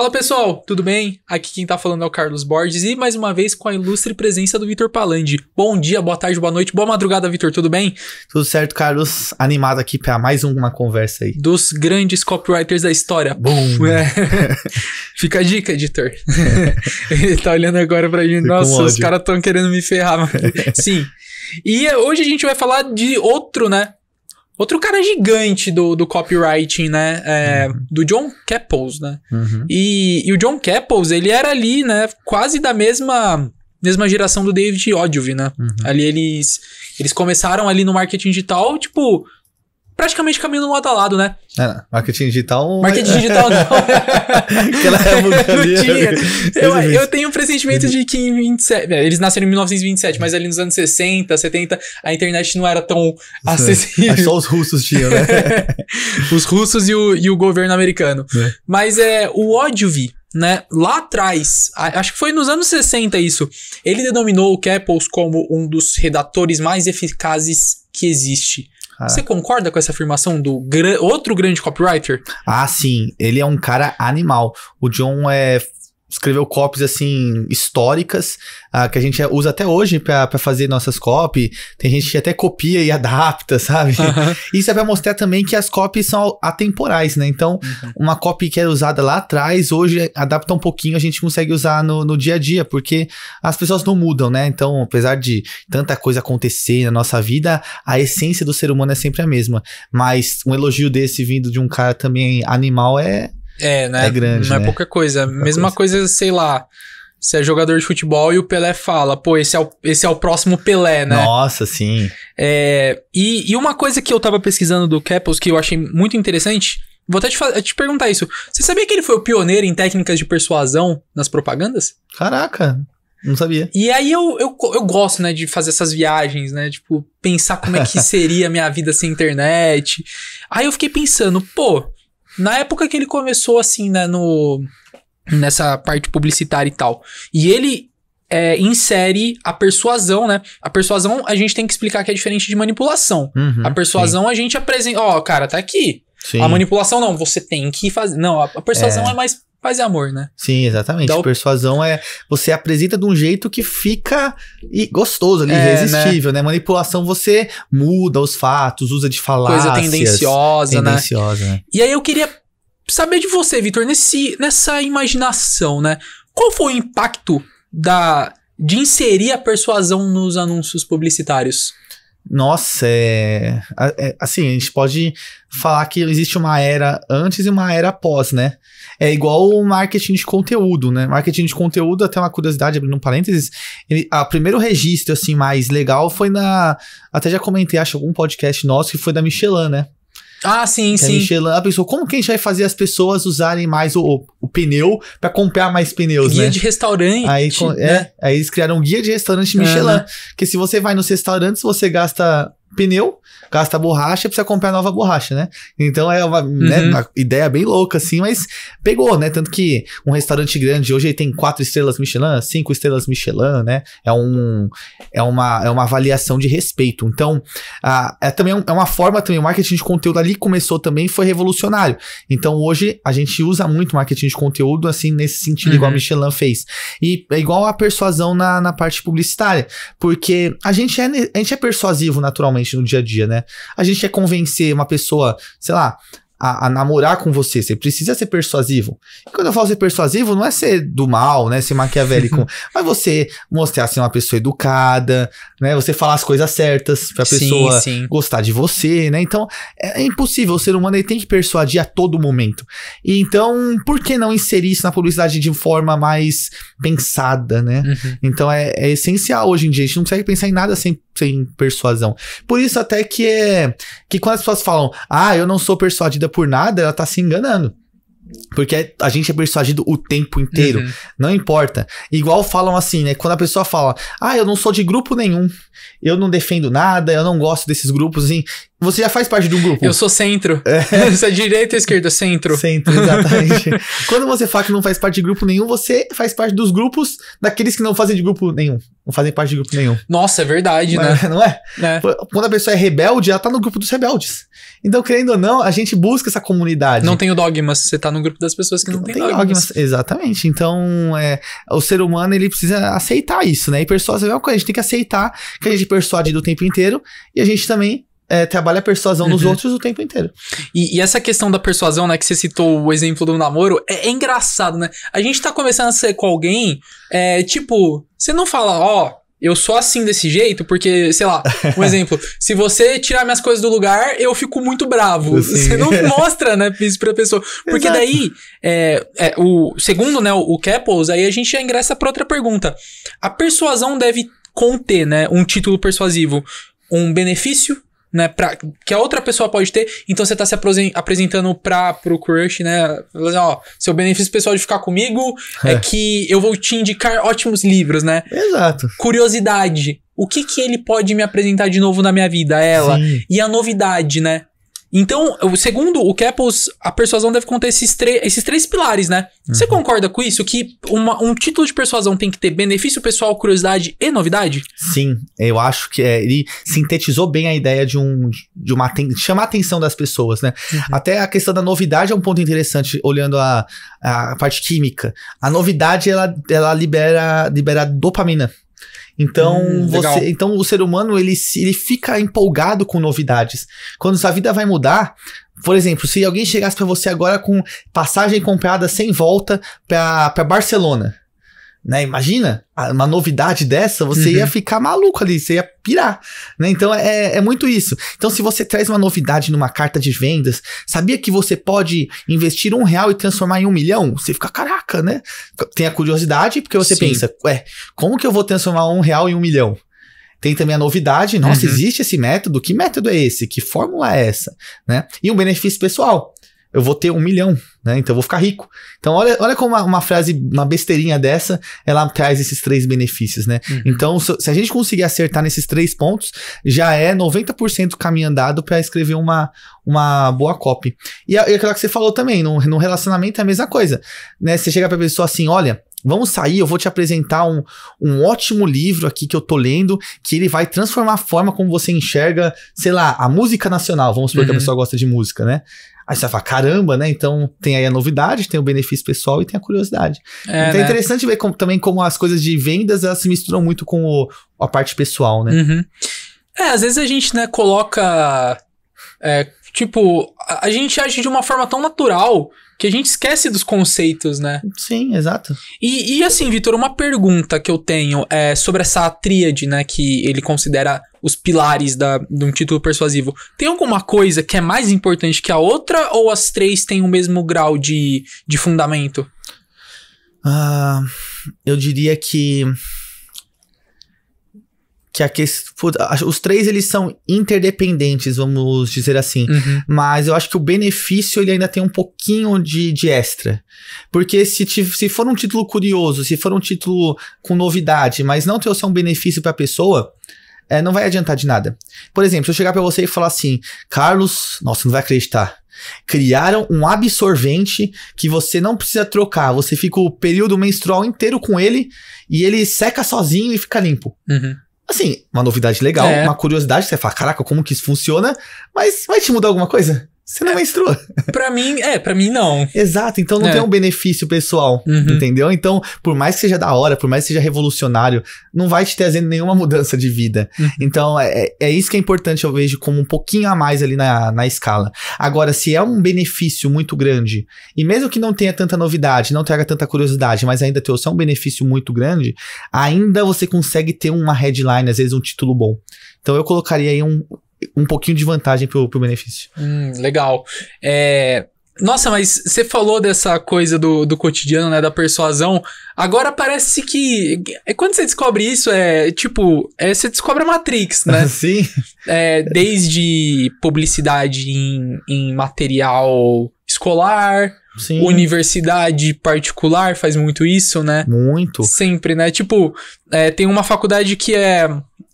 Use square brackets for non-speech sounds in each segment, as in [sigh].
Fala pessoal, tudo bem? Aqui quem tá falando é o Carlos Borges e mais uma vez com a ilustre presença do Vitor Palandi. Bom dia, boa tarde, boa noite, boa madrugada, Vitor, tudo bem? Tudo certo, Carlos. Animado aqui para mais uma conversa aí. Dos grandes copywriters da história. Bom. [laughs] É. Fica a dica, editor. [laughs] Ele tá olhando agora pra gente. Nossa, os caras tão querendo me ferrar. [laughs] Sim. E hoje a gente vai falar de outro, né? Outro cara gigante do, do copywriting, né? É, uhum. Do John Capples, né? Uhum. E, e o John Capples, ele era ali, né? Quase da mesma mesma geração do David Ogilvy, né? Uhum. Ali eles eles começaram ali no marketing digital, tipo, praticamente caminham lado a lado, né? É, marketing digital. Marketing digital não. [laughs] Né? Eu, eu tenho um pressentimento de que em 27, né, eles nasceram em 1927, mas ali nos anos 60, 70, a internet não era tão é. acessível. só os russos tinham, né? [laughs] os russos e o, e o governo americano. É. Mas é o ódio vi né, lá atrás, acho que foi nos anos 60 isso, ele denominou o Keppels como um dos redatores mais eficazes que existe. Você concorda com essa afirmação do outro grande copywriter? Ah, sim. Ele é um cara animal. O John é escreveu copies assim históricas uh, que a gente usa até hoje para fazer nossas copies. Tem gente que até copia e adapta, sabe? Uhum. [laughs] Isso é para mostrar também que as copies são atemporais, né? Então, uhum. uma copy que era é usada lá atrás, hoje adapta um pouquinho, a gente consegue usar no, no dia a dia, porque as pessoas não mudam, né? Então, apesar de tanta coisa acontecer na nossa vida, a essência do ser humano é sempre a mesma. Mas um elogio desse vindo de um cara também animal é é, né? É grande, Não é né? é pouca coisa. É pouca Mesma coisa. coisa, sei lá. Você é jogador de futebol e o Pelé fala, pô, esse é o, esse é o próximo Pelé, né? Nossa, sim. É, e, e uma coisa que eu tava pesquisando do Capels que eu achei muito interessante, vou até te, te, perguntar isso. Você sabia que ele foi o pioneiro em técnicas de persuasão nas propagandas? Caraca, não sabia. E aí eu, eu, eu gosto, né, de fazer essas viagens, né? Tipo, pensar como é que [laughs] seria a minha vida sem internet. Aí eu fiquei pensando, pô, na época que ele começou, assim, né, no, nessa parte publicitária e tal. E ele é, insere a persuasão, né? A persuasão a gente tem que explicar que é diferente de manipulação. Uhum, a persuasão sim. a gente apresenta. Ó, oh, cara, tá aqui. Sim. A manipulação não, você tem que fazer. Não, a persuasão é, é mais paz e amor, né? Sim, exatamente. Então, Persuasão é você apresenta de um jeito que fica gostoso ali, é, né? irresistível, né? né? Manipulação você muda os fatos, usa de falar. Coisa tendenciosa, né? tendenciosa né? né? E aí eu queria saber de você, Vitor, nesse nessa imaginação, né? Qual foi o impacto da de inserir a persuasão nos anúncios publicitários? Nossa, é, é, assim, a gente pode falar que existe uma era antes e uma era após, né? É igual o marketing de conteúdo, né? Marketing de conteúdo, até uma curiosidade, abrindo um parênteses, ele, a primeiro registro, assim, mais legal foi na... Até já comentei, acho, algum podcast nosso que foi da Michelin, né? Ah, sim, que é sim. A Michelin a pessoa, como que a gente vai fazer as pessoas usarem mais o, o, pneu para comprar mais pneus, guia né? de restaurante. Aí, né? é, né? aí eles criaram um guia de restaurante Michelin. Uhum. Que se você vai nos restaurantes, você gasta pneu, gasta borracha, precisa comprar nova borracha, né? Então é uma, né, uhum. né, uma, ideia bem louca, assim, mas pegou, né? Tanto que um restaurante grande hoje tem quatro estrelas Michelin, cinco estrelas Michelin, né? É, um, é, uma, é uma avaliação de respeito. Então, a, é também um, é uma forma também, o marketing de conteúdo ali começou também foi revolucionário. Então hoje a gente usa muito marketing de conteúdo, assim, nesse sentido, uhum. igual a uhum. Michelin fez. E é igual a persuasão na, na parte publicitária, porque a gente, é, a gente é persuasivo naturalmente no dia a dia, né? A gente quer convencer uma pessoa, sei lá, a, a, namorar com você. Você precisa ser persuasivo. E quando eu falo ser persuasivo, não é ser do mal, né? Ser maquiavélico. [laughs] mas você mostrar ser uma pessoa educada, né? Você falar as coisas certas pra pessoa sim, sim. gostar de você, né? Então, é, é impossível. O ser humano ele tem que persuadir a todo momento. E então, por que não inserir isso na publicidade de forma mais pensada, né? Uhum. Então, é, é essencial hoje em dia. A gente não consegue pensar em nada sem sem persuasão. Por isso até que é que quando as pessoas falam: "Ah, eu não sou persuadida por nada", ela tá se enganando. Porque é, a gente é persuadido o tempo inteiro, uhum. não importa. Igual falam assim, né? Quando a pessoa fala, ah, eu não sou de grupo nenhum, eu não defendo nada, eu não gosto desses grupos, assim, você já faz parte do grupo. Eu sou centro. É. Você [laughs] é direita ou esquerda? Centro. Centro, exatamente. [laughs] Quando você fala que não faz parte de grupo nenhum, você faz parte dos grupos daqueles que não fazem de grupo nenhum. Não fazem parte de grupo nenhum. Nossa, é verdade, né? Mas, né? Não é? é? Quando a pessoa é rebelde, ela tá no grupo dos rebeldes. Então, querendo ou não, a gente busca essa comunidade. Não tem o dogmas. Você tá no grupo das pessoas que não, não tem, tem dogmas. dogmas. Exatamente. Então, é, o ser humano, ele precisa aceitar isso, né? E pessoas, é mesma coisa. A gente tem que aceitar que a gente persuade do tempo inteiro e a gente também é, trabalha a persuasão uhum. outros o tempo inteiro. E, e, essa questão da persuasão, né, que você citou o exemplo do namoro, é, é engraçado, né? A gente tá começando a ser com alguém, é, tipo, você não fala, ó, oh, eu sou assim desse jeito, porque, sei lá, um [laughs] exemplo, se você tirar minhas coisas do lugar, eu fico muito bravo. Você não [laughs] mostra, né, isso pra pessoa. Porque Exato. daí, é, é, o segundo, né, o, o aí a gente já ingressa pra outra pergunta. A persuasão deve conter, né, um título persuasivo, um benefício né, pra, que a outra pessoa pode ter, então você tá se apresentando pra, pro crush, né, assim, ó, seu benefício pessoal de ficar comigo [laughs] é. é que eu vou te indicar ótimos livros, né? Exato. Curiosidade, o que que ele pode me apresentar de novo na minha vida, ela? Sim. E a novidade, né? Então, segundo o Caples, a persuasão deve conter esses, esses três pilares, né? Uhum. Você concorda com isso? Que uma, um título de persuasão tem que ter benefício pessoal, curiosidade e novidade? Sim, eu acho que é, ele sintetizou bem a ideia de um de uma de chamar a atenção das pessoas, né? Uhum. Até a questão da novidade é um ponto interessante, olhando a, a parte química. A novidade ela, ela libera, libera dopamina. Então, hum, você, então o ser humano ele, ele fica empolgado com novidades. Quando sua vida vai mudar, por exemplo, se alguém chegasse para você agora com passagem comprada sem volta para Barcelona, né? Imagina uma novidade dessa, você uhum. ia ficar maluco ali, você ia pirar. Né? Então é, é muito isso. Então, se você traz uma novidade numa carta de vendas, sabia que você pode investir um real e transformar em um milhão? Você fica, caraca, né? Tem a curiosidade, porque você Sim. pensa, ué, como que eu vou transformar um real em um milhão? Tem também a novidade, nossa, uhum. existe esse método, que método é esse? Que fórmula é essa? Né? E um benefício pessoal eu vou ter um milhão, né? Então eu vou ficar rico. Então olha, olha como uma, uma frase, uma besteirinha dessa, ela traz esses três benefícios, né? Uhum. Então se, se, a gente conseguir acertar nesses três pontos, já é 90% caminho andado para escrever uma, uma boa copy. E, e aquilo que você falou também, no, no relacionamento é a mesma coisa, né? Você chega para pessoa assim, olha, Vamos sair, eu vou te apresentar um, um ótimo livro aqui que eu tô lendo, que ele vai transformar a forma como você enxerga, sei lá, a música nacional. Vamos supor uhum. que a uhum. pessoa gosta de música, né? Aí você fala caramba, né? Então tem aí a novidade, tem o benefício pessoal e tem a curiosidade. É, então é né? é interessante ver como, também como as coisas de vendas elas se misturam muito com o, a parte pessoal, né? Uhum. É, às vezes a gente, né, coloca. É, Tipo, a, gente age de uma forma tão natural que a gente esquece dos conceitos, né? Sim, exato. E, e assim, Vitor, uma pergunta que eu tenho é sobre essa tríade, né, que ele considera os pilares da, de um título persuasivo. Tem alguma coisa que é mais importante que a outra ou as três têm o mesmo grau de, de fundamento? Ah, eu diria que que a questão. Os três eles são interdependentes, vamos dizer assim. Uhum. Mas eu acho que o benefício ele ainda tem um pouquinho de, de extra. Porque se, te, se for um título curioso, se for um título com novidade, mas não trouxer um benefício para a pessoa. É, não vai adiantar de nada. Por exemplo, se eu chegar para você e falar assim, Carlos, nossa, não vai acreditar. Criaram um absorvente que você não precisa trocar. Você fica o período menstrual inteiro com ele e ele seca sozinho e fica limpo. Uhum assim, uma novidade legal, é. uma curiosidade, você fala, caraca, como que isso funciona? Mas vai te mudar alguma coisa? Você não é, menstruou. [laughs] Pra mim, é, pra mim não. Exato, então não é. tem um benefício pessoal, uhum. entendeu? Então, por mais que seja da hora, por mais que seja revolucionário, não vai te trazendo nenhuma mudança de vida. Uhum. Então, é, é, é isso que é importante, eu vejo, como um pouquinho a mais ali na, na escala. Agora, se é um benefício muito grande, e mesmo que não tenha tanta novidade, não traga tanta curiosidade, mas ainda trouxe é um benefício muito grande, ainda você consegue ter uma headline, às vezes um título bom. Então, eu colocaria aí um um pouquinho de vantagem pro, pro benefício. Hum, legal. É, nossa, mas você falou dessa coisa do, do cotidiano, né? Da persuasão. Agora parece que. É, quando você descobre isso, é tipo. É, você descobre a Matrix, né? [laughs] Sim. É, desde publicidade em, em material escolar. Sim. Universidade particular faz muito isso, né? Muito. Sempre, né? Tipo, é, tem uma faculdade que é,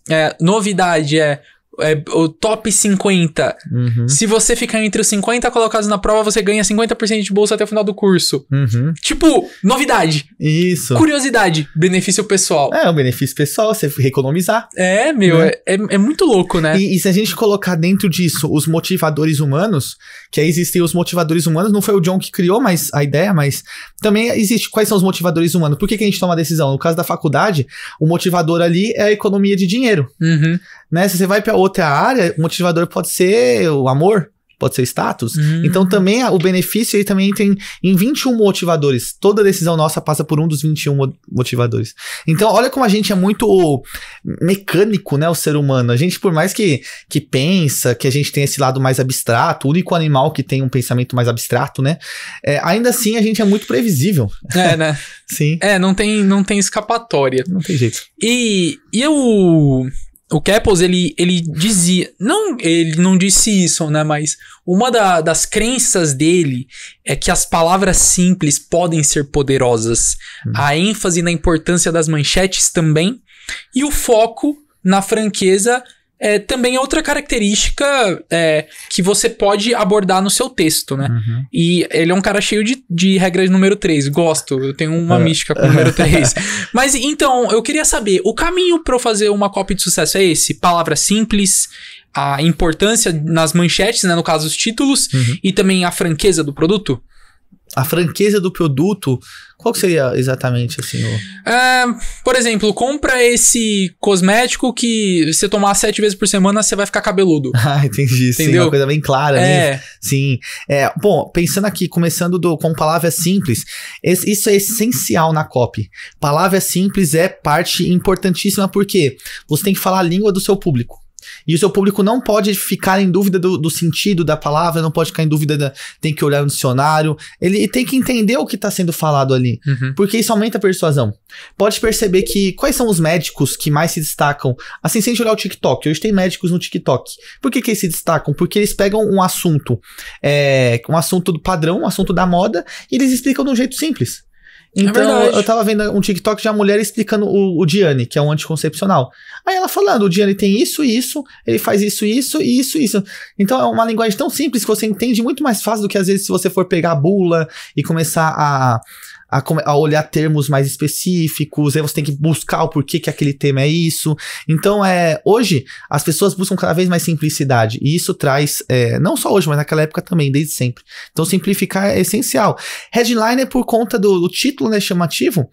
é novidade, é é, o top 50. Uhum. Se você ficar entre os 50 colocados na prova, você ganha 50% de bolsa até o final do curso. Uhum. Tipo, novidade. Isso. Curiosidade. Benefício pessoal. É, um benefício pessoal, você economizar. É, meu, né? é, é, é, muito louco, né? E, e, se a gente colocar dentro disso os motivadores humanos, que aí existem os motivadores humanos, não foi o John que criou mas a ideia, mas também existe quais são os motivadores humanos. Por que, que a gente toma a decisão? No caso da faculdade, o motivador ali é a economia de dinheiro. Uhum. Né? Se você vai para outra área, o motivador pode ser o amor, pode ser status. Uhum. Então também ah, o benefício aí também tem em 21 motivadores. Toda decisão nossa passa por um dos 21 motivadores. Então olha como a gente é muito mecânico, né, o ser humano. A gente por mais que que pensa, que a gente tem esse lado mais abstrato, o único animal que tem um pensamento mais abstrato, né? É, ainda assim a gente é muito previsível. É, né? [laughs] Sim. É, não tem não tem escapatória. Não tem jeito. E e eu o Caples, ele, ele dizia, não, ele não disse isso, né, mas uma da, das crenças dele é que as palavras simples podem ser poderosas. Hum. A ênfase na importância das manchetes também e o foco na franqueza é, também é outra característica é, que você pode abordar no seu texto, né? Uhum. E ele é um cara cheio de, de regras número 3. Gosto, eu tenho uma é. mística com o número 3. [laughs] Mas então, eu queria saber: o caminho para eu fazer uma cópia de sucesso é esse? Palavra simples, a importância nas manchetes, né? No caso, os títulos, uhum. e também a franqueza do produto? a franqueza do produto, qual seria exatamente assim? O... É, por exemplo, compra esse cosmético que você tomar sete vezes por semana você vai ficar cabeludo. [laughs] Ah, entendi. Entendeu? Sim, uma coisa bem clara, né? É. Sim. É, bom, pensando aqui, começando do, com palavras simples, isso é essencial na copy. Palavras simples é parte importantíssima porque você tem que falar a língua do seu público. E o seu público não pode ficar em dúvida do, do sentido da palavra, não pode ficar em dúvida, da, tem que olhar no dicionário. Ele tem que entender o que está sendo falado ali, uhum. porque isso aumenta a persuasão. Pode perceber que quais são os médicos que mais se destacam. Assim, sem olhar o TikTok, hoje tem médicos no TikTok. Por que, que eles se destacam? Porque eles pegam um assunto, é, um assunto do padrão, um assunto da moda, e eles explicam de um jeito simples. É então, é eu tava vendo um TikTok de uma mulher explicando o, o Diane, que é um anticoncepcional. Aí ela falando, o Diane tem isso e isso, ele faz isso e isso e isso isso. Então é uma linguagem tão simples que você entende muito mais fácil do que às vezes se você for pegar a bula e começar a a, a, olhar termos mais específicos, aí você tem que buscar o porquê que aquele tema é isso. Então, é, hoje, as pessoas buscam cada vez mais simplicidade, e isso traz, é, não só hoje, mas naquela época também, desde sempre. Então, simplificar é essencial. Headline é por conta do, do título, né, chamativo,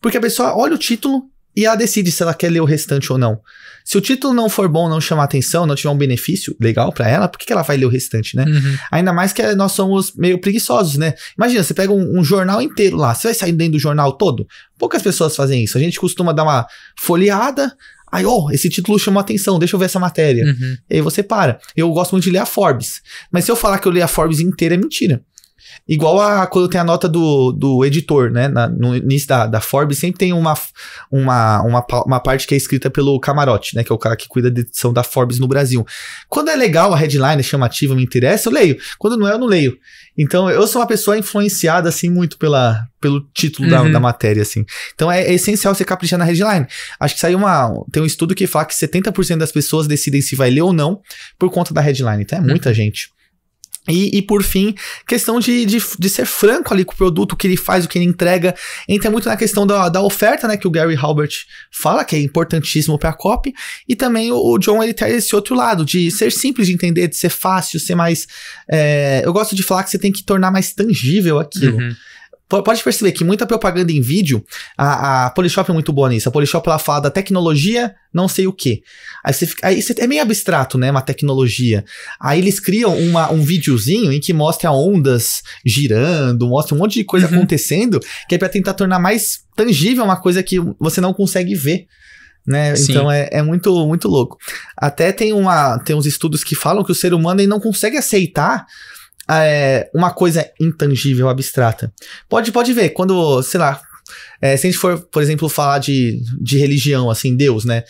porque a pessoa olha o título, e ela decide se ela quer ler o restante ou não. Se o título não for bom, não chamar atenção, não tiver um benefício legal para ela, por que, que ela vai ler o restante, né? Uhum. Ainda mais que eh, nós somos meio preguiçosos, né? Imagina, você pega um, um, jornal inteiro lá, você vai sair dentro do jornal todo? Poucas pessoas fazem isso. A gente costuma dar uma folheada, aí, ó, oh, esse título chamou atenção, deixa eu ver essa matéria. Uhum. E aí você para. Eu gosto muito de ler a Forbes. Mas se eu falar que eu li a Forbes inteira, é mentira. Igual a quando tem a nota do, do editor, né? Na, no início da, da Forbes sempre tem uma, uma, uma, uma parte que é escrita pelo camarote, né? Que é o cara que cuida da edição da Forbes no Brasil. Quando é legal a headline, é chamativa, me interessa, eu leio. Quando não é, eu não leio. Então eu sou uma pessoa influenciada, assim, muito pela, pelo título uhum. da, da, matéria, assim. Então é, é, essencial você caprichar na headline. Acho que saiu uma. Tem um estudo que fala que 70% das pessoas decidem se vai ler ou não por conta da headline. Então é uhum. muita uhum. gente. E, e, por fim, questão de, de, de, ser franco ali com o produto, o que ele faz, o que ele entrega. Entra muito na questão da, da oferta, né? Que o Gary Halbert fala, que é importantíssimo para a COP. E também o, o, John, ele traz esse outro lado, de ser simples de entender, de ser fácil, ser mais... É, eu gosto de falar que você tem que tornar mais tangível aquilo. Uhum pode perceber que muita propaganda em vídeo, a, a Polishop é muito boa nisso. A Polishop ela fala da tecnologia, não sei o que. Aí, você, fica, aí você, é meio abstrato, né? Uma tecnologia. Aí eles criam uma, um videozinho em que mostra ondas girando, mostra um monte de coisa uhum. acontecendo, que é pra tentar tornar mais tangível uma coisa que você não consegue ver. Né? Então é, é, muito muito louco. Até tem, uma, tem uns estudos que falam que o ser humano ele não consegue aceitar ah, é, uma coisa intangível, abstrata. Pode, pode ver, quando, sei lá, é, se a gente for, por exemplo, falar de, de religião, assim, Deus, né?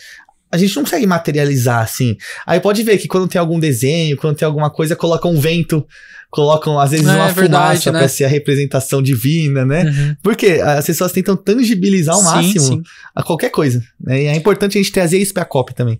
A gente não consegue materializar, assim. Aí pode ver que quando tem algum desenho, quando tem alguma coisa, colocam um vento, colocam, às vezes, é, uma é verdade, fumaça né? pra ser a representação divina, né? Uhum. Porque as pessoas tentam tangibilizar ao sim, máximo sim. a qualquer coisa. Né? E é importante a gente trazer isso pra COP também.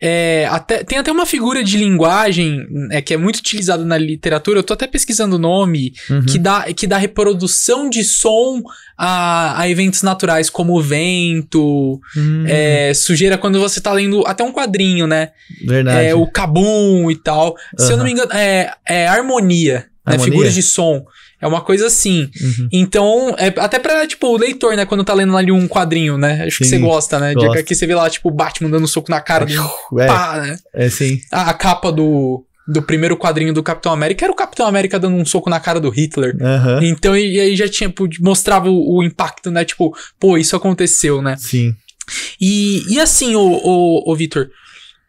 É, até, tem até uma figura de linguagem é, que é muito utilizada na literatura, eu tô até pesquisando o nome, uhum. que, dá, que dá reprodução de som a, a eventos naturais, como vento, uhum. é, sujeira, quando você tá lendo até um quadrinho, né? Verdade. É, o cabum e tal. Uhum. Se eu não me engano, é, é harmonia, né? harmonia? Né? figuras de som. É uma coisa assim. Uhum. Então, é, até pra, tipo, o leitor, né? Quando tá lendo ali um quadrinho, né? Acho sim, que você gosta, né? Gosto. De aqui você vê lá, tipo, o Batman dando um soco na cara. [laughs] É, pá, né? É sim. A, a, capa do, do primeiro quadrinho do Capitão América era o Capitão América dando um soco na cara do Hitler. Uhum. Então, e, aí já tinha, pô, tipo, mostrava o, o impacto, né? Tipo, pô, isso aconteceu, né? Sim. E, e assim, o, o, o Vitor,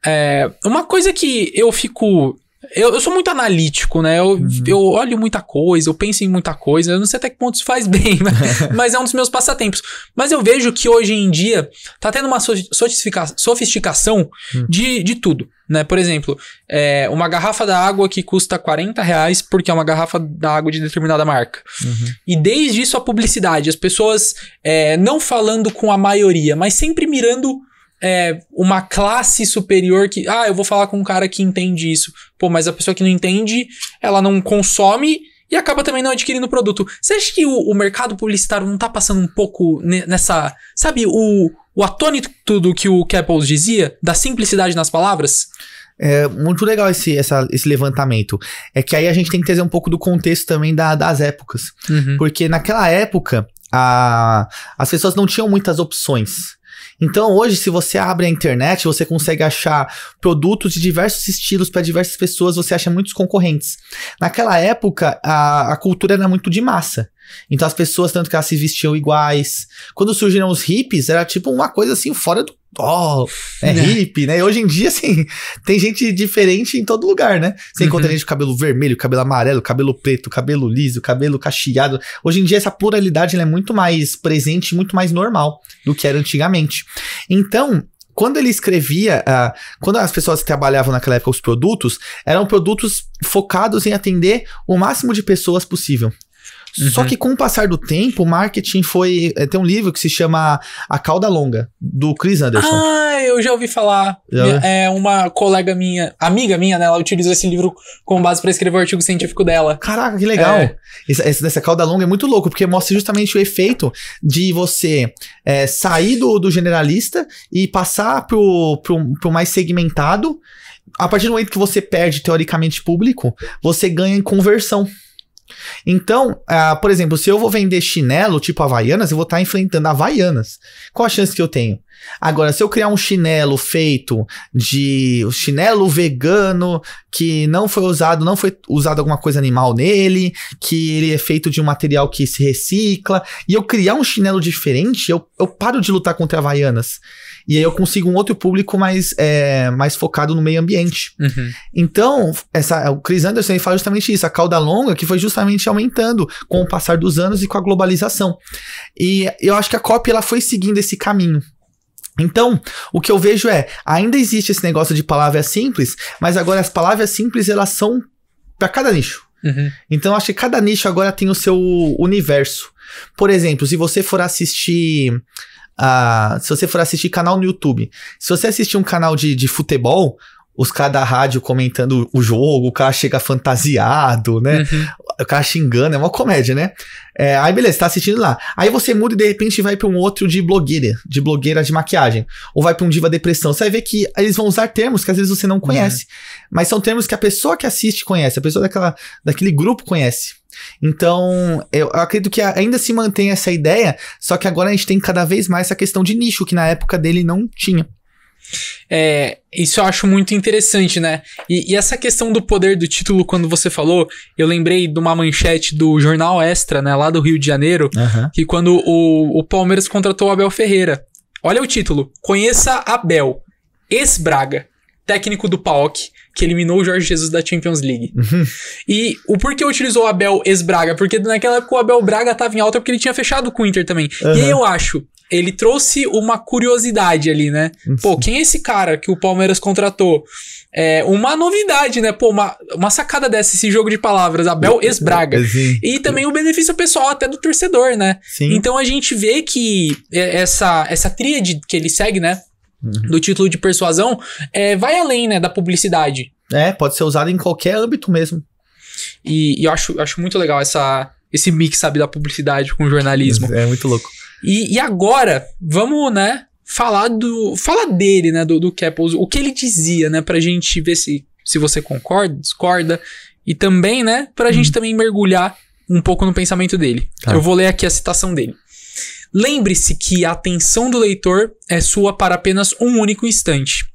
é, uma coisa que eu fico eu, eu sou muito analítico, né? Eu, uhum. eu olho muita coisa, eu penso em muita coisa. Eu não sei até que ponto isso faz [laughs] bem, mas, [laughs] mas é um dos meus passatempos. Mas eu vejo que hoje em dia tá tendo uma sofisticação uhum. de, de tudo. Né? Por exemplo, é, uma garrafa da água que custa 40 reais porque é uma garrafa da água de determinada marca. Uhum. E desde isso a publicidade, as pessoas é, não falando com a maioria, mas sempre mirando é, uma classe superior que. Ah, eu vou falar com um cara que entende isso. Pô, mas a pessoa que não entende, ela não consome e acaba também não adquirindo o produto. Você acha que o, o, mercado publicitário não tá passando um pouco nessa. Sabe, o, o atônito do que o Caples dizia? Da simplicidade nas palavras? É muito legal esse, essa, esse levantamento. É que aí a gente tem que trazer um pouco do contexto também da, das épocas. Uhum. Porque naquela época, a, as pessoas não tinham muitas opções. Então hoje, se você abre a internet, você consegue achar produtos de diversos estilos para diversas pessoas, você acha muitos concorrentes. Naquela época, a, a cultura era muito de massa. Então as pessoas, tanto que elas se vestiam iguais. Quando surgiram os hippies, era tipo uma coisa assim fora do ó, oh, é né? hippie, né? Hoje em dia, assim, tem gente diferente em todo lugar, né? Você uhum. encontra gente com cabelo vermelho, cabelo amarelo, cabelo preto, cabelo liso, cabelo cacheado. Hoje em dia, essa pluralidade é muito mais presente, muito mais normal do que era antigamente. Então, quando ele escrevia, uh, quando as pessoas trabalhavam naquela época os produtos, eram produtos focados em atender o máximo de pessoas possível. Uhum. Só que com o passar do tempo, o marketing foi. Eh, tem um livro que se chama A Cauda Longa, do Chris Anderson. Ah, eu já ouvi falar. Já é, é uma colega minha, amiga minha, né? Ela utilizou esse livro como base para escrever o artigo científico dela. Caraca, que legal. É. essa cauda longa é muito louco, porque mostra justamente o efeito de você é, sair do, do generalista e passar pro, pro, pro mais segmentado. A partir do momento que você perde, teoricamente, público, você ganha em conversão. Então, ah, por exemplo, se eu vou vender chinelo tipo Havaianas, eu vou estar tá enfrentando Havaianas. Qual a chance que eu tenho? Agora, se eu criar um chinelo feito de chinelo vegano, que não foi usado, não foi usado alguma coisa animal nele, que ele é feito de um material que se recicla, e eu criar um chinelo diferente, eu, eu paro de lutar contra Havaianas. E aí eu consigo um outro público mais, é, mais focado no meio ambiente. Uhum. Então, essa, é, o Chris Anderson ele fala justamente isso, a cauda longa que foi justamente aumentando com o passar dos anos e com a globalização. E eu acho que a cópia ela foi seguindo esse caminho. Então, o que eu vejo é, ainda existe esse negócio de palavras simples, mas agora as palavras simples elas são para cada nicho. Uhum. Então, acho que cada nicho agora tem o seu universo. Por exemplo, se você for assistir ah, se você for assistir canal no YouTube, se você assistir um canal de, de futebol, os caras da rádio comentando o jogo, o cara chega fantasiado, né? Uhum. O cara xingando, é uma comédia, né? É, aí beleza, tá assistindo lá. Aí você muda e de repente vai para um outro de blogueira, de blogueira de maquiagem. Ou vai para um diva depressão. Você vai ver que eles vão usar termos que às vezes você não conhece. Uhum. Mas são termos que a pessoa que assiste conhece, a pessoa daquela, daquele grupo conhece. Então, eu acredito que ainda se mantém essa ideia, só que agora a gente tem cada vez mais essa questão de nicho, que na época dele não tinha. É, isso eu acho muito interessante, né? E, e, essa questão do poder do título, quando você falou, eu lembrei de uma manchete do Jornal Extra, né, lá do Rio de Janeiro, uhum. que quando o, o Palmeiras contratou o Abel Ferreira. Olha o título: Conheça Abel, ex-Braga, técnico do PAOK, que eliminou o Jorge Jesus da Champions League. Uhum. E o porquê utilizou o Abel ex-Braga? Porque naquela época o Abel Braga tava em alta porque ele tinha fechado com o Inter também. Uhum. E aí eu acho ele trouxe uma curiosidade ali, né? Pô, quem é esse cara que o Palmeiras contratou? É uma novidade, né? Pô, uma, uma sacada dessa, esse jogo de palavras, Abel Esbraga. E também o benefício pessoal até do torcedor, né? Sim. Então a gente vê que é, essa, essa tríade que ele segue, né? Uhum. Do título de persuasão, é, vai além, né? Da publicidade. É, pode ser usado em qualquer âmbito mesmo. E, e eu acho, acho muito legal essa, esse mix, sabe, da publicidade com o jornalismo. É, muito louco. E, e, agora, vamos, né, falar do. Falar dele, né? Do, do o que ele dizia, né? Pra gente ver se, se você concorda, discorda. E também, né, pra hum. gente uhum. também mergulhar um pouco no pensamento dele. Tá. Eu vou ler aqui a citação dele. Lembre-se que a atenção do leitor é sua para apenas um único instante.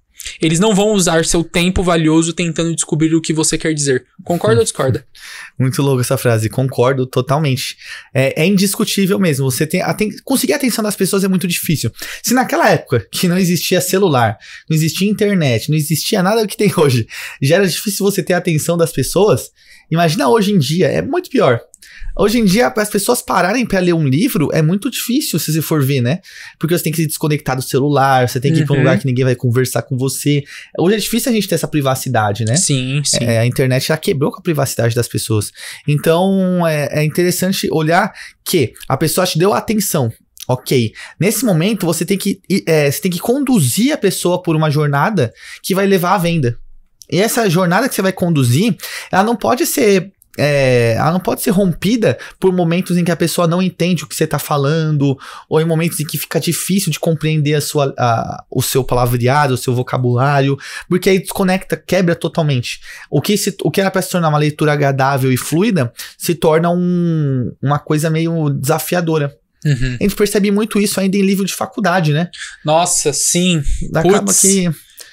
Eles não vão usar seu tempo valioso tentando descobrir o que você quer dizer. Concorda ou discorda? [laughs] Muito louco essa frase, concordo totalmente. É, é indiscutível mesmo. Você tem, tem, Conseguir a atenção das pessoas é muito difícil. Se naquela época que não existia celular, não existia internet, não existia nada do que tem hoje, já era difícil você ter a atenção das pessoas, imagina hoje em dia, é muito pior. Hoje em dia, as pessoas pararem para ler um livro é muito difícil, se você for ver, né? Porque você tem que se desconectar do celular, você tem que uhum. ir para um lugar que ninguém vai conversar com você. Hoje é difícil a gente ter essa privacidade, né? Sim, sim. É, a internet já quebrou com a privacidade das pessoas. Então, é, é interessante olhar que a pessoa te deu atenção. Ok. Nesse momento, você tem que, é, você tem que conduzir a pessoa por uma jornada que vai levar à venda. E essa jornada que você vai conduzir, ela não pode ser é, ela não pode ser rompida por momentos em que a pessoa não entende o que você está falando, ou em momentos em que fica difícil de compreender a sua, a, o seu palavreado, o seu vocabulário, porque aí desconecta, quebra totalmente. O que, se, o que era para se tornar uma leitura agradável e fluida se torna um, uma coisa meio desafiadora. Uhum. A gente percebe muito isso ainda em livro de faculdade, né? Nossa, sim. Acaba Puts. que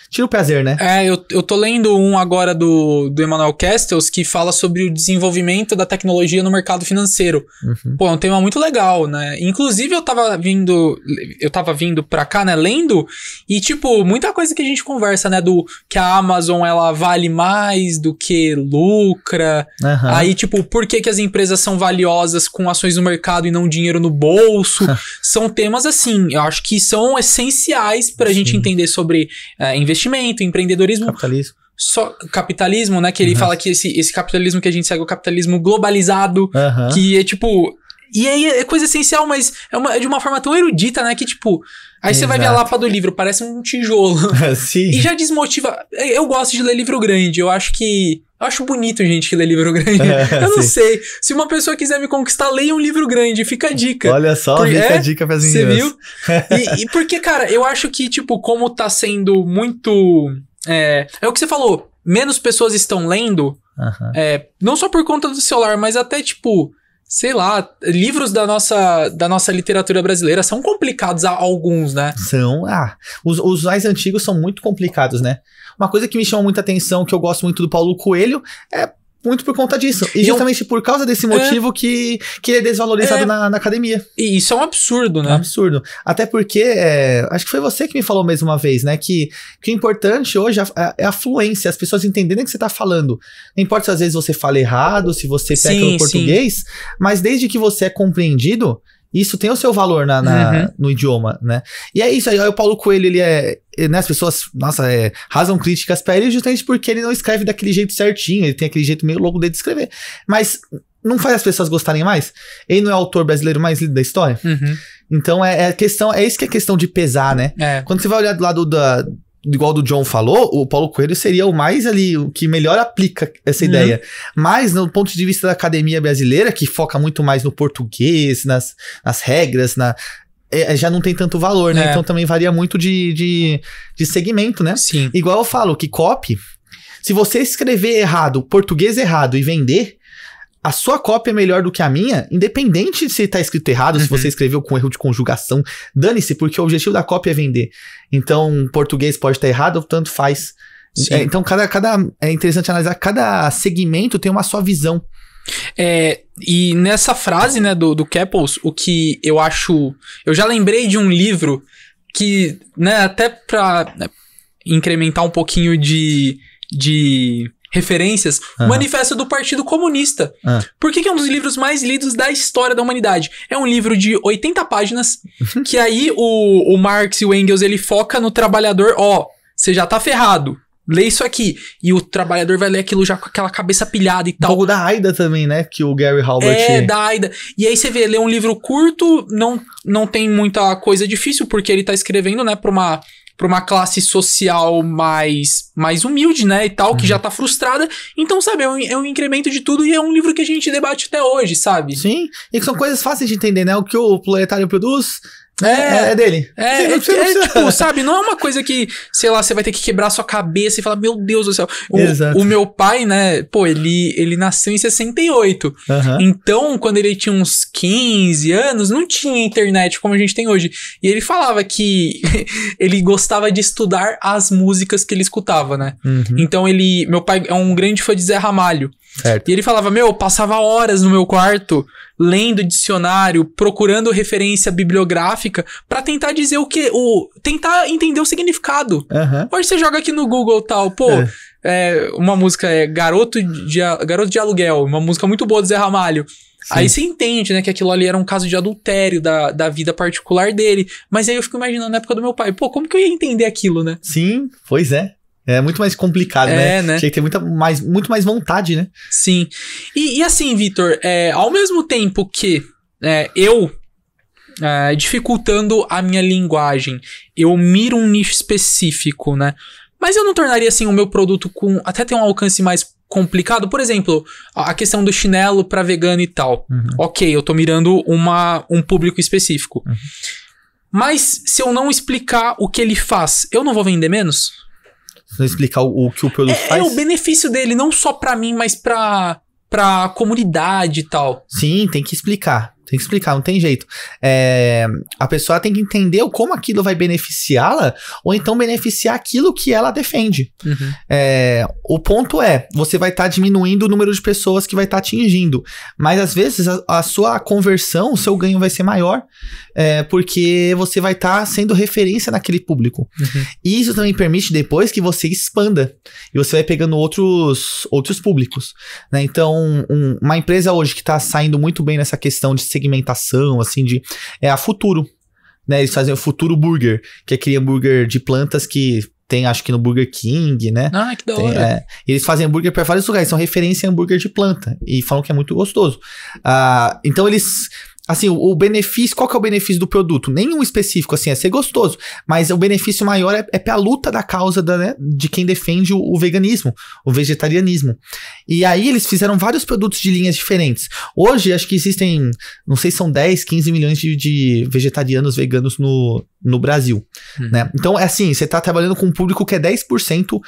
tira o prazer, né? É, eu, eu tô lendo um agora do, do Emmanuel Castells que fala sobre o desenvolvimento da tecnologia no mercado financeiro. Uhum. Pô, é um tema muito legal, né? Inclusive, eu tava vindo, eu tava vindo pra cá, né, lendo, e, tipo, muita coisa que a gente conversa, né, do que a Amazon, ela vale mais do que lucra. Uhum. Aí, tipo, por que, que as empresas são valiosas com ações no mercado e não dinheiro no bolso? [laughs] são temas, assim, eu acho que são essenciais pra Sim. gente entender sobre é, eh, investimento investimento, empreendedorismo. Capitalismo. Só capitalismo, né? Que ele uhum. fala que esse, esse capitalismo que a gente segue é o capitalismo globalizado, uhum. que é tipo. E aí é coisa essencial, mas é, uma, é de uma forma tão erudita, né? Que tipo. Aí você vai ver a lapa do livro, parece um tijolo. [laughs] Sim. E já desmotiva. Eu gosto de ler livro grande, eu acho que eu acho bonito, gente, que lê livro grande. [laughs] É, eu não sei. Se uma pessoa quiser me conquistar, leia um livro grande. Fica a dica. Olha só, Por, fica é, a dica pra as Você viu? [laughs] e, e porque, cara, eu acho que, tipo, como tá sendo muito... É, é o que você falou. Menos pessoas estão lendo. Uhum. É, não só por conta do celular, mas até, tipo sei lá, livros da nossa, da nossa literatura brasileira são complicados alguns, né? São, ah, os, os mais antigos são muito complicados, né? Uma coisa que me chama muita atenção, que eu gosto muito do Paulo Coelho, é muito por conta disso. E, e é justamente eu... por causa desse é. motivo é... que, que ele é desvalorizado é... Na, na, academia. E isso é um absurdo, né? É um absurdo. Até porque, é... acho que foi você que me falou mesmo uma vez, né? Que, que o importante hoje é a, é, fluência, as pessoas entenderem o que você está falando. Não importa se às vezes você fala errado, se você peca sim, no português, sim. mas desde que você é compreendido, isso tem o seu valor na, na uhum. no idioma, né? E é isso aí. O Paulo Coelho, ele é. Né, as pessoas, nossa, é, razam críticas pra ele justamente porque ele não escreve daquele jeito certinho, ele tem aquele jeito meio louco dele de escrever. Mas não faz as pessoas gostarem mais? Ele não é o autor brasileiro mais lido da história? Uhum. Então é, é, questão, é isso que é questão de pesar, né? É. Quando você vai olhar do lado da, igual do John falou, o Paulo Coelho seria o mais ali, o que melhor aplica essa uhum. ideia. Mas, no ponto de vista da academia brasileira, que foca muito mais no português, nas, nas regras, na. É, é já não tem tanto valor, né? É. Então também varia muito de, de, de segmento, né? Sim. Igual eu falo, que copy, se você escrever errado, português errado e vender, a sua cópia é melhor do que a minha, independente se tá escrito errado, uhum. se você escreveu com erro de conjugação, dane-se, porque o objetivo da cópia é vender. Então, português pode estar tá errado, tanto faz. É, então, cada, cada. É interessante analisar, cada segmento tem uma sua visão. É, e nessa frase, né, do, do o que eu acho. Eu já lembrei de um livro que, né, até pra né, incrementar um pouquinho de. de referências, uhum. Manifesto do Partido Comunista. Uhum. Por que, que, é um dos livros mais lidos da história da humanidade? É um livro de 80 páginas, [laughs] que aí o, o Marx e o Engels, ele foca no trabalhador, ó, você já tá ferrado. Lê isso aqui. E o trabalhador vai ler aquilo já com aquela cabeça pilhada e tal. Algo da Aida também, né? Que o Gary Halbert... É, da Aida. E aí você vê, lê um livro curto, não, não tem muita coisa difícil, porque ele tá escrevendo, né, pra uma para uma classe social mais mais humilde, né, e tal, uhum. que já tá frustrada. Então, sabe, é um, é um, incremento de tudo e é um livro que a gente debate até hoje, sabe? Sim. E que são coisas fáceis de entender, né? O que o proletário produz é, é, é, dele. É, é, é, tipo, sabe, não é uma coisa que, sei lá, você vai ter que quebrar sua cabeça e falar, meu Deus do céu. O, o meu pai, né, pô, ele, ele nasceu em 68. Uh -huh. Então, quando ele tinha uns 15 anos, não tinha internet como a gente tem hoje. E ele falava que [laughs] ele gostava de estudar as músicas que ele escutava, né? Uh uhum. -huh. Então ele. Meu pai é um grande fã de Zé Ramalho. Certo. E ele falava, meu, eu passava horas no meu quarto lendo dicionário, procurando referência bibliográfica para tentar dizer o que, o tentar entender o significado. Uhum. Hoje você joga aqui no Google tal, pô, é. É, uma música é Garoto de, Garoto de Aluguel, uma música muito boa do Zé Ramalho. Sim. Aí você entende, né, que aquilo ali era um caso de adultério da, da vida particular dele. Mas aí eu fico imaginando na época do meu pai, pô, como que eu ia entender aquilo, né? Sim, pois é. É muito mais complicado, né? é, né? né? Tinha que ter muita mais, muito mais vontade, né? Sim. E, e assim, Vitor, é, ao mesmo tempo que é, eu, é, dificultando a minha linguagem, eu miro um nicho específico, né? Mas eu não tornaria assim o meu produto com. Até ter um alcance mais complicado. Por exemplo, a questão do chinelo para vegano e tal. Uhum. Ok, eu tô mirando uma, um público específico. Uhum. Mas se eu não explicar o que ele faz, eu não vou vender menos? explicar o, o que o produto é, é, faz. É o benefício dele, não só para mim, mas para para comunidade e tal. Sim, tem que explicar. Tem que explicar, não tem jeito. É, a pessoa tem que entender como aquilo vai beneficiá-la, ou então beneficiar aquilo que ela defende. Uhum. É, o ponto é, você vai estar tá diminuindo o número de pessoas que vai estar tá atingindo. Mas às vezes a, a, sua conversão, o seu ganho vai ser maior, é, porque você vai estar tá sendo referência naquele público. Uhum. E isso também permite depois que você expanda. E você vai pegando outros, outros públicos. Né? Então, um, uma empresa hoje que está saindo muito bem nessa questão de ser segmentação, assim, de. É a futuro. Né, eles fazem o futuro burger, que é aquele hambúrguer de plantas que tem, acho que no Burger King, né? Ah, que da hora. Tem, é, eles fazem hambúrguer para vários lugares, são referência a hambúrguer de planta e falam que é muito gostoso. Ah, então eles Assim, o, benefício, qual que é o benefício do produto? Nenhum específico, assim, é ser gostoso. Mas o benefício maior é, é pela luta da causa da, né, de quem defende o, o, veganismo, o vegetarianismo. E aí eles fizeram vários produtos de linhas diferentes. Hoje, acho que existem, não sei, são 10, 15 milhões de, de vegetarianos veganos no, no Brasil, hum. né? Então, é assim, você está trabalhando com um público que é 10%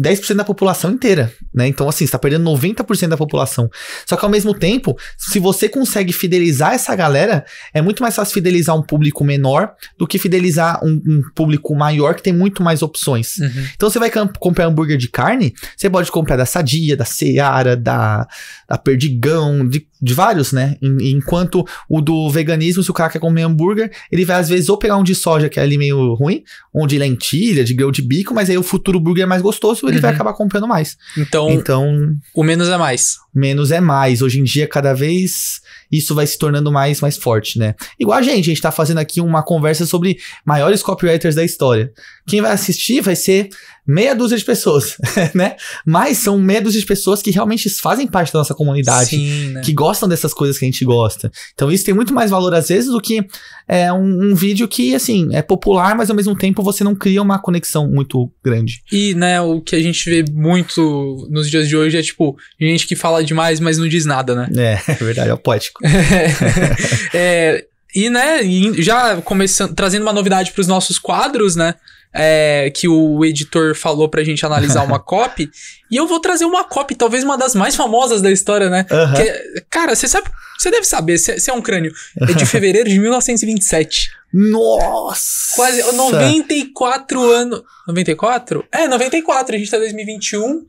10% da população inteira, né? Então, assim, você tá perdendo 90% da população. Só que ao mesmo tempo, se você consegue fidelizar essa galera, é muito mais fácil fidelizar um público menor do que fidelizar um, um público maior que tem muito mais opções. Uhum. Então, você vai comprar hambúrguer de carne, você pode comprar da Sadia, da Seara, da, da perdigão, de, de vários, né? Enquanto o do veganismo, se o cara quer comer hambúrguer, ele vai às vezes ou pegar um de soja, que é ali meio ruim, um de lentilha, de grão de bico, mas aí o futuro burger é mais gostoso, ele uhum. vai acabar comprando mais. Então, então, o menos é mais. Menos é mais. Hoje em dia, cada vez isso vai se tornando mais, mais forte, né? Igual a gente, a gente tá fazendo aqui uma conversa sobre maiores copywriters da história. Quem vai assistir vai ser meia dúzia de pessoas, [laughs] né? Mas são meia dúzia de pessoas que realmente fazem parte da nossa comunidade, Sim, né? que gostam dessas coisas que a gente gosta. Então isso tem muito mais valor às vezes do que é, um, um, vídeo que, assim, é popular, mas ao mesmo tempo você não cria uma conexão muito grande. E, né, o que a gente vê muito nos dias de hoje é, tipo, gente que fala demais, mas não diz nada, né? É, [laughs] é verdade, é o poético fantástico. [laughs] é, e, né, já começando, trazendo uma novidade para os nossos quadros, né? É, que o editor falou pra gente analisar uma [laughs] copy. e eu vou trazer uma copy, talvez uma das mais famosas da história, né? Uhum. Que, é, cara, você sabe. Você deve saber, você é um crânio. É de [laughs] fevereiro de 1927. Nossa! Quase 94 anos. 94? É, 94, a gente tá em 2021.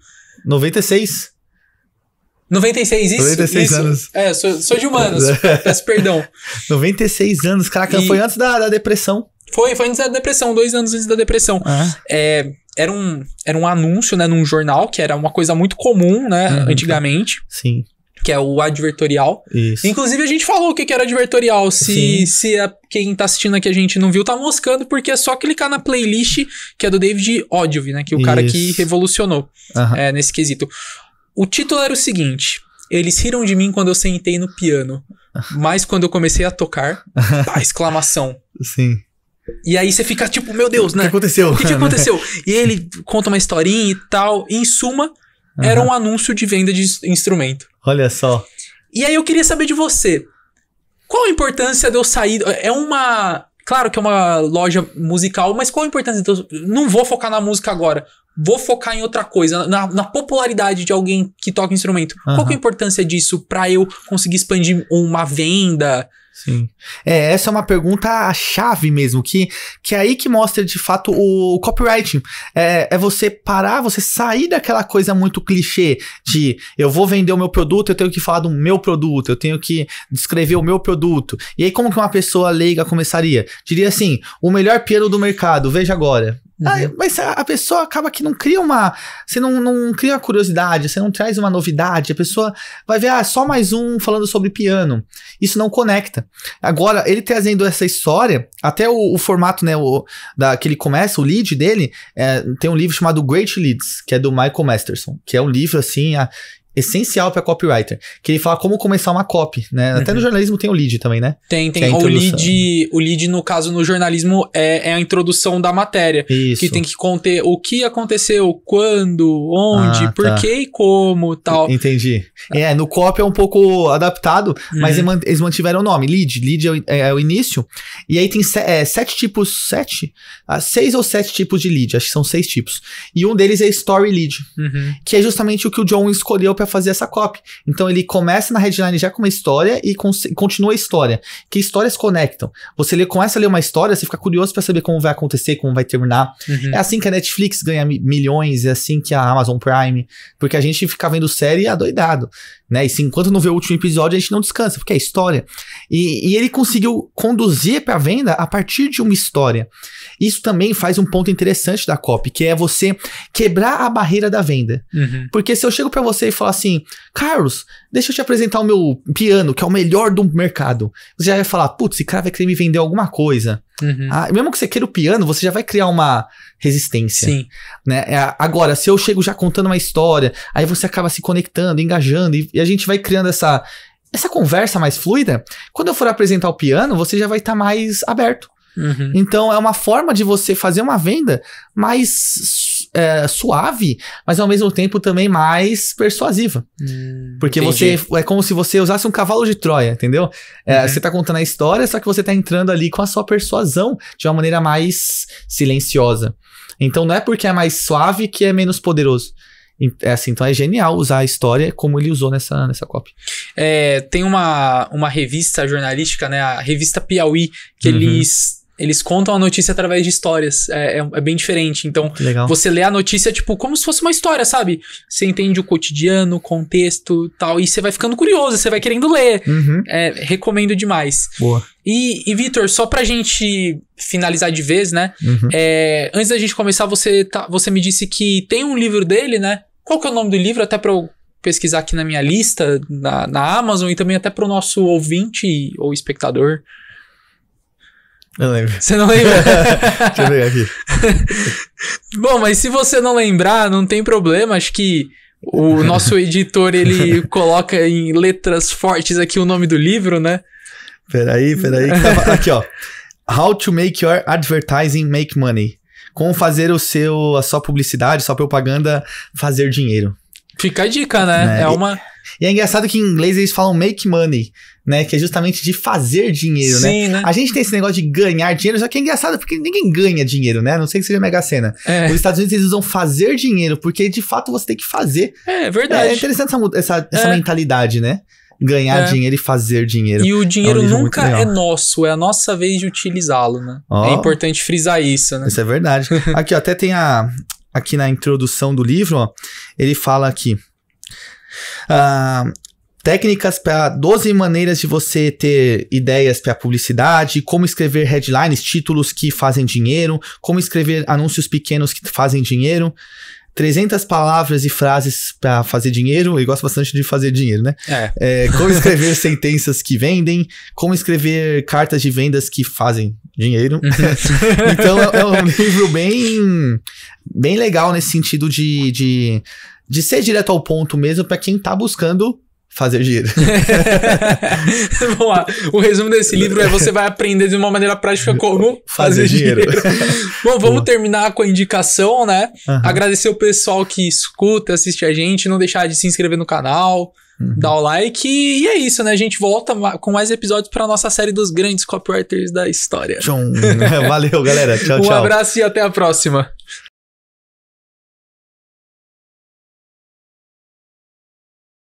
96? 96, isso. 96 isso. anos. É, sou, sou de humanos. [laughs] É. peço perdão. 96 anos, caraca, e... foi antes da, da, depressão. Foi, foi antes da depressão, dois anos antes da depressão. Ah. É, era, um, era um anúncio, né, num jornal, que era uma coisa muito comum, né, uhum. antigamente. Sim. Que é o advertorial. Isso. Inclusive, a gente falou o que era advertorial. Se, se a, quem tá assistindo aqui a gente não viu, tá moscando, porque é só clicar na playlist que é do David Ogilvy, né? Que é o Isso. cara que revolucionou uhum. é, nesse quesito. O título era o seguinte: Eles riram de mim quando eu sentei no piano, mas quando eu comecei a tocar, pá, tá, [laughs] exclamação. Sim. E aí você fica tipo, meu Deus, né? O que aconteceu? O que, que [laughs] aconteceu? e ele conta uma historinha e tal. E em suma, uhum. era um anúncio de venda de instrumento. Olha só. E aí eu queria saber de você. Qual a importância de eu sair? É uma. Claro que é uma loja musical, mas qual a importância? Então, não vou focar na música agora vou focar em outra coisa, na, na popularidade de alguém que toca instrumento. Uhum. Qual é a importância disso para eu conseguir expandir uma venda? Sim. É, essa é uma pergunta chave mesmo, que, que é aí que mostra de fato o copywriting. É, é você parar, você sair daquela coisa muito clichê de eu vou vender o meu produto, eu tenho que falar do meu produto, eu tenho que descrever o meu produto. E aí, como que uma pessoa leiga começaria? Diria assim: o melhor piano do mercado, veja agora. Uhum. Aí, mas a pessoa acaba que não cria uma. Você não, não cria uma curiosidade, você não traz uma novidade. A pessoa vai ver, ah, só mais um falando sobre piano. Isso não conecta. Agora, ele trazendo essa história, até o, o formato né, o, da, que ele começa, o lead dele, é, tem um livro chamado Great Leads, que é do Michael Masterson, que é um livro assim, a, essencial para copywriter, que ele fala como começar uma copy, né? Uhum. Até no uhum. jornalismo tem o lead também, né? Tem, tem. É o lead, o lead no caso no jornalismo é, é a introdução da matéria, Isso. que tem que conter o que aconteceu, quando, onde, ah, por tá. que e como, tal. Entendi. Ah. É, no copy é um pouco adaptado, mas uhum. eles mantiveram o nome, lead, lead é o, é, é o início. E aí tem se, é, sete tipos, sete, ah, seis ou sete tipos de lead, acho que são seis tipos. E um deles é story lead, uhum. que é justamente o que o John escolheu para fazer essa copy. Então ele começa na headline já com uma história e continua a história. Que histórias conectam? Você lê, começa a ler uma história, você fica curioso para saber como vai acontecer, como vai terminar. Uhum. É assim que a Netflix ganha milhões, é assim que a Amazon Prime, porque a gente fica vendo série adoidado, né? E se enquanto não vê o último episódio, a gente não descansa, porque é história. E, e ele conseguiu conduzir para venda a partir de uma história. Isso também faz um ponto interessante da COP, que é você quebrar a barreira da venda. Uhum. Porque se eu chego para você e falo assim, Carlos, deixa eu te apresentar o meu piano, que é o melhor do mercado. Você já vai falar, putz, esse cara vai querer me vender alguma coisa. Uhum. Ah, mesmo que você queira o piano, você já vai criar uma resistência. Sim. Né? É, agora, se eu chego já contando uma história, aí você acaba se conectando, engajando, e, e a gente vai criando essa, essa conversa mais fluida. Quando eu for apresentar o piano, você já vai estar tá mais aberto. Uhum. Então é uma forma de você fazer uma venda mais é, suave, mas ao mesmo tempo também mais persuasiva. Hum, Porque entendi. você é como se você usasse um cavalo de Troia, entendeu? É, uhum. Você está contando a história, só que você está entrando ali com a sua persuasão de uma maneira mais silenciosa. Então não é porque é mais suave que é menos poderoso. É assim, então é genial usar a história como ele usou nessa, nessa copy. É, tem uma, uma revista jornalística, né? A revista Piauí, que uhum. eles eles contam a notícia através de histórias. É, é, é bem diferente. Então, Legal. você lê a notícia, tipo, como se fosse uma história, sabe? Você entende o cotidiano, o contexto tal. E você vai ficando curioso, você vai querendo ler. Uhum. É, recomendo demais. Boa. E, e Vitor, só pra gente finalizar de vez, né? Uhum. É, antes da gente começar, você, tá, você me disse que tem um livro dele, né? Qual que é o nome do livro? Até pra eu pesquisar aqui na minha lista, na, na Amazon, e também até pro nosso ouvinte ou espectador eu lembro. Você não lembra? [laughs] Deixa eu ver aqui. [laughs] Bom, mas se você não lembrar, não tem problema. Acho que o nosso editor ele [laughs] coloca em letras fortes aqui o nome do livro, né? Peraí, peraí. Aqui, ó. How to make your advertising make money. Como fazer o seu, a sua publicidade, sua propaganda fazer dinheiro. Fica a dica, né? né? É uma. E é engraçado que em inglês eles falam make money né? Que é justamente de fazer dinheiro, né? Sim, né? né? A gente tem esse negócio de ganhar dinheiro, só que é engraçado porque ninguém ganha dinheiro, né? A não sei que seja Mega Sena. É. Os Estados Unidos eles usam fazer dinheiro, porque de fato você tem que fazer. É, é verdade. É, é interessante essa, essa, essa é. mentalidade, né? ganhar é. dinheiro e fazer dinheiro. E o é dinheiro é nunca é nosso, é a nossa vez de utilizá-lo, né? Oh, é importante frisar isso, né? Isso é verdade. [laughs] aqui, ó, até tem a. Aqui na introdução do livro, ó, ele fala aqui. Uh, técnicas para 12 maneiras de você ter ideias para publicidade, como escrever headlines, títulos que fazem dinheiro, como escrever anúncios pequenos que fazem dinheiro. 300 palavras e frases para fazer dinheiro. Eu gosto bastante de fazer dinheiro, né? É. é como [laughs] escrever sentenças que vendem, como escrever cartas de vendas que fazem dinheiro. [laughs] então é, é, um livro bem, bem legal nesse sentido de, de, de ser direto ao ponto mesmo para quem está buscando fazer dinheiro. [laughs] Vamos lá. O resumo desse livro é você vai aprender de uma maneira prática como [laughs] fazer, fazer dinheiro. dinheiro. [laughs] Bom, vamos terminar com a indicação, né? Uhum. Agradecer o pessoal que escuta, assiste a gente, não deixar de se inscrever no canal. Uhum. o like e é isso, né? A gente volta com mais episódios para nossa série dos grandes copywriters da história. Tchum. Valeu, galera. Tchau, um tchau. Um abraço e até a próxima.